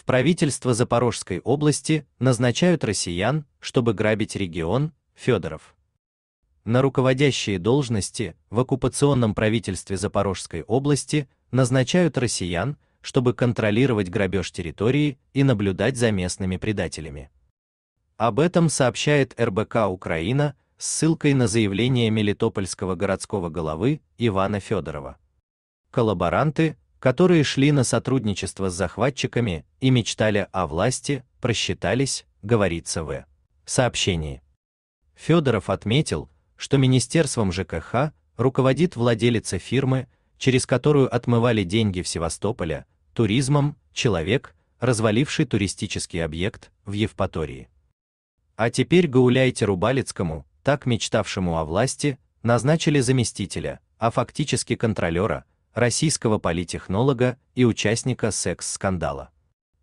в правительство Запорожской области назначают россиян, чтобы грабить регион, Федоров. На руководящие должности в оккупационном правительстве Запорожской области назначают россиян, чтобы контролировать грабеж территории и наблюдать за местными предателями. Об этом сообщает РБК Украина с ссылкой на заявление мелитопольского городского головы Ивана Федорова. Коллаборанты которые шли на сотрудничество с захватчиками и мечтали о власти, просчитались, говорится в сообщении. Федоров отметил, что Министерством ЖКХ руководит владелица фирмы, через которую отмывали деньги в Севастополе, туризмом, человек, разваливший туристический объект в Евпатории. А теперь Гауляйте Рубалицкому, так мечтавшему о власти, назначили заместителя, а фактически контролера, российского политтехнолога и участника секс-скандала.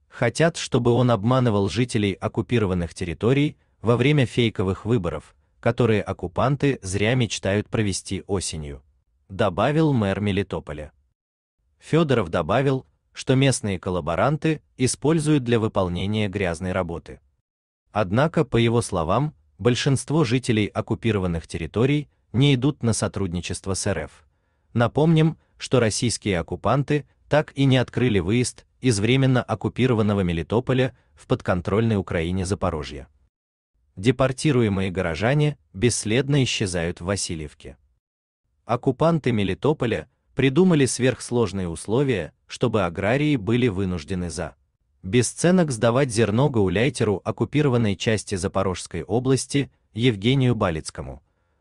Хотят, чтобы он обманывал жителей оккупированных территорий во время фейковых выборов, которые оккупанты зря мечтают провести осенью, добавил мэр Мелитополя. Федоров добавил, что местные коллаборанты используют для выполнения грязной работы. Однако, по его словам, большинство жителей оккупированных территорий не идут на сотрудничество с РФ. Напомним, что российские оккупанты так и не открыли выезд из временно оккупированного Мелитополя в подконтрольной Украине Запорожье. Депортируемые горожане бесследно исчезают в Васильевке. Оккупанты Мелитополя придумали сверхсложные условия, чтобы аграрии были вынуждены за бесценок сдавать зерно гауляйтеру оккупированной части Запорожской области Евгению Балицкому,